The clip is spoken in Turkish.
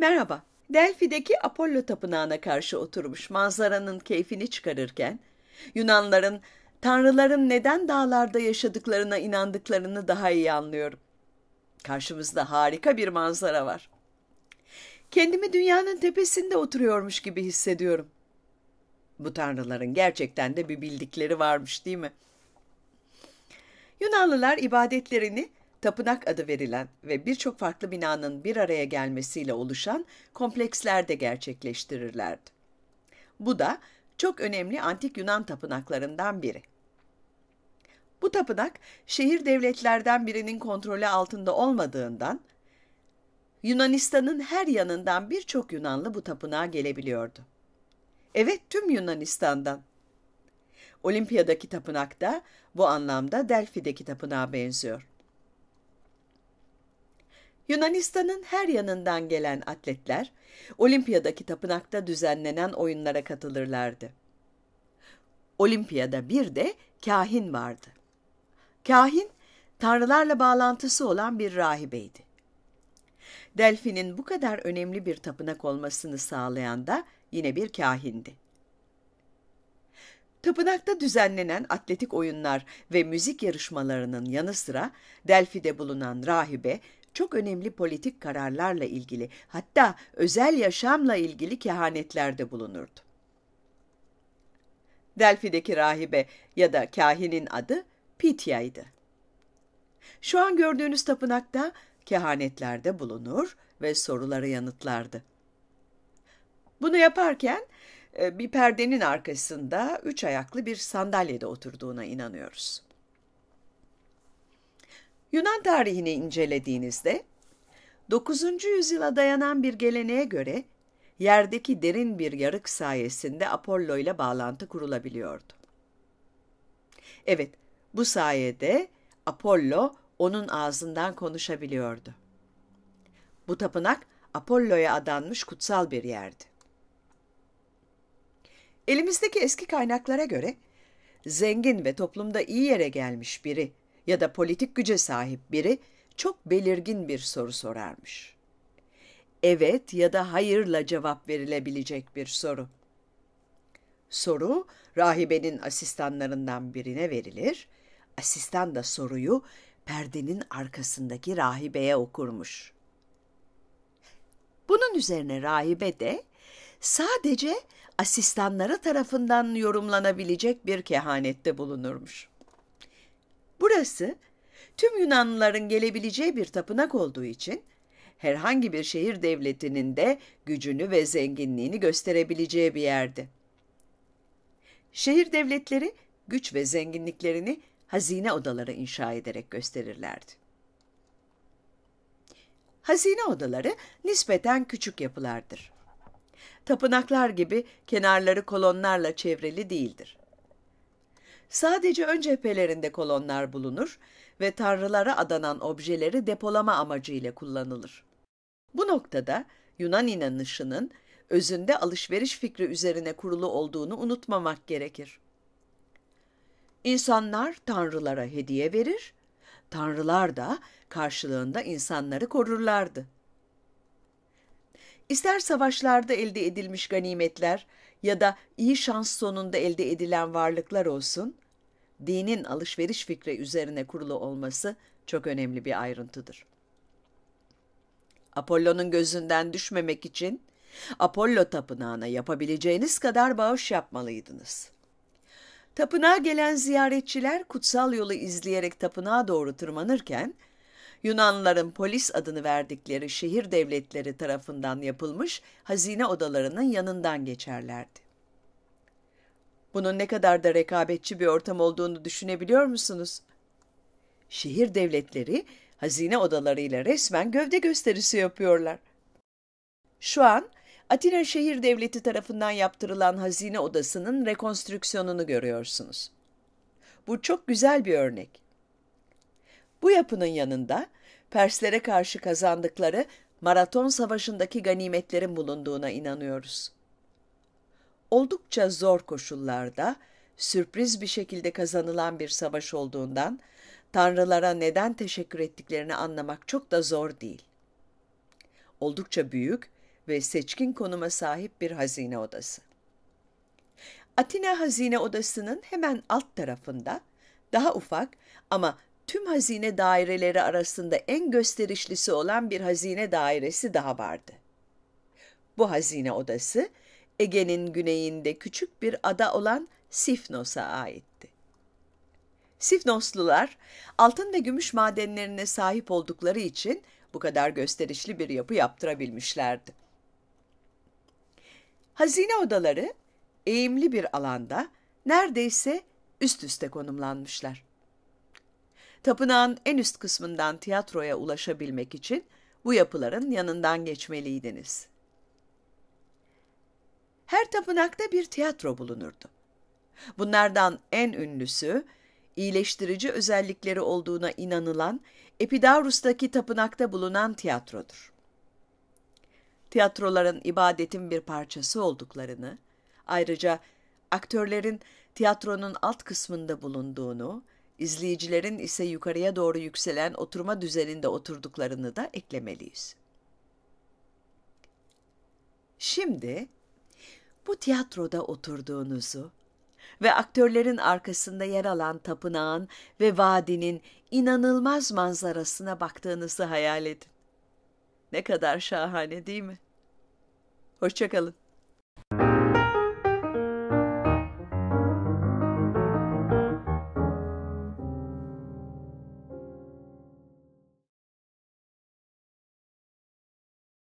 Merhaba. Delfi'deki Apollo Tapınağı'na karşı oturmuş manzaranın keyfini çıkarırken, Yunanların tanrıların neden dağlarda yaşadıklarına inandıklarını daha iyi anlıyorum. Karşımızda harika bir manzara var. Kendimi dünyanın tepesinde oturuyormuş gibi hissediyorum. Bu tanrıların gerçekten de bir bildikleri varmış değil mi? Yunanlılar ibadetlerini tapınak adı verilen ve birçok farklı binanın bir araya gelmesiyle oluşan kompleksler de gerçekleştirirlerdi. Bu da çok önemli antik Yunan tapınaklarından biri. Bu tapınak şehir devletlerden birinin kontrolü altında olmadığından Yunanistan'ın her yanından birçok Yunanlı bu tapınağa gelebiliyordu. Evet tüm Yunanistan'dan. Olimpiya'daki tapınak da bu anlamda Delphi'deki tapınağa benziyor. Yunanistan'ın her yanından gelen atletler Olimpiyadaki tapınakta düzenlenen oyunlara katılırlardı. Olimpiyada bir de kahin vardı. Kahin tanrılarla bağlantısı olan bir rahibeydi. Delfi'nin bu kadar önemli bir tapınak olmasını sağlayan da yine bir kahindi. Tapınakta düzenlenen atletik oyunlar ve müzik yarışmalarının yanı sıra Delfi'de bulunan rahibe çok önemli politik kararlarla ilgili hatta özel yaşamla ilgili kehanetlerde bulunurdu. Delfi'deki rahibe ya da kahinin adı Pitya'ydı. Şu an gördüğünüz tapınakta kehanetlerde bulunur ve soruları yanıtlardı. Bunu yaparken e, bir perdenin arkasında üç ayaklı bir sandalyede oturduğuna inanıyoruz. Yunan tarihini incelediğinizde 9. yüzyıla dayanan bir geleneğe göre yerdeki derin bir yarık sayesinde Apollo ile bağlantı kurulabiliyordu. Evet, bu sayede Apollo onun ağzından konuşabiliyordu. Bu tapınak Apollo'ya adanmış kutsal bir yerdi. Elimizdeki eski kaynaklara göre zengin ve toplumda iyi yere gelmiş biri ya da politik güce sahip biri çok belirgin bir soru sorarmış. Evet ya da hayırla cevap verilebilecek bir soru. Soru rahibenin asistanlarından birine verilir. Asistan da soruyu perdenin arkasındaki rahibeye okurmuş. Bunun üzerine rahibe de sadece asistanları tarafından yorumlanabilecek bir kehanette bulunurmuş. Burası tüm Yunanlıların gelebileceği bir tapınak olduğu için herhangi bir şehir devletinin de gücünü ve zenginliğini gösterebileceği bir yerdi. Şehir devletleri güç ve zenginliklerini hazine odaları inşa ederek gösterirlerdi. Hazine odaları nispeten küçük yapılardır. Tapınaklar gibi kenarları kolonlarla çevrili değildir. Sadece ön cephelerinde kolonlar bulunur ve tanrılara adanan objeleri depolama amacıyla kullanılır. Bu noktada Yunan inanışının özünde alışveriş fikri üzerine kurulu olduğunu unutmamak gerekir. İnsanlar tanrılara hediye verir, tanrılar da karşılığında insanları korurlardı. İster savaşlarda elde edilmiş ganimetler, ya da iyi şans sonunda elde edilen varlıklar olsun, dinin alışveriş fikri üzerine kurulu olması çok önemli bir ayrıntıdır. Apollo'nun gözünden düşmemek için Apollo tapınağına yapabileceğiniz kadar bağış yapmalıydınız. Tapınağa gelen ziyaretçiler kutsal yolu izleyerek tapınağa doğru tırmanırken Yunanlıların polis adını verdikleri şehir devletleri tarafından yapılmış hazine odalarının yanından geçerlerdi. Bunun ne kadar da rekabetçi bir ortam olduğunu düşünebiliyor musunuz? Şehir devletleri hazine odalarıyla resmen gövde gösterisi yapıyorlar. Şu an Atina Şehir Devleti tarafından yaptırılan hazine odasının rekonstrüksiyonunu görüyorsunuz. Bu çok güzel bir örnek. Bu yapının yanında Perslere karşı kazandıkları maraton savaşındaki ganimetlerin bulunduğuna inanıyoruz. Oldukça zor koşullarda sürpriz bir şekilde kazanılan bir savaş olduğundan tanrılara neden teşekkür ettiklerini anlamak çok da zor değil. Oldukça büyük ve seçkin konuma sahip bir hazine odası. Atina Hazine Odası'nın hemen alt tarafında daha ufak ama tüm hazine daireleri arasında en gösterişlisi olan bir hazine dairesi daha vardı. Bu hazine odası Ege'nin güneyinde küçük bir ada olan Sifnos'a aitti. Sifnoslular altın ve gümüş madenlerine sahip oldukları için bu kadar gösterişli bir yapı yaptırabilmişlerdi. Hazine odaları eğimli bir alanda neredeyse üst üste konumlanmışlar. Tapınağın en üst kısmından tiyatroya ulaşabilmek için bu yapıların yanından geçmeliydiniz. Her tapınakta bir tiyatro bulunurdu. Bunlardan en ünlüsü, iyileştirici özellikleri olduğuna inanılan Epidaurus'taki tapınakta bulunan tiyatrodur. Tiyatroların ibadetin bir parçası olduklarını, ayrıca aktörlerin tiyatronun alt kısmında bulunduğunu, İzleyicilerin ise yukarıya doğru yükselen oturma düzeninde oturduklarını da eklemeliyiz. Şimdi bu tiyatroda oturduğunuzu ve aktörlerin arkasında yer alan tapınağın ve vadinin inanılmaz manzarasına baktığınızı hayal edin. Ne kadar şahane değil mi? Hoşçakalın.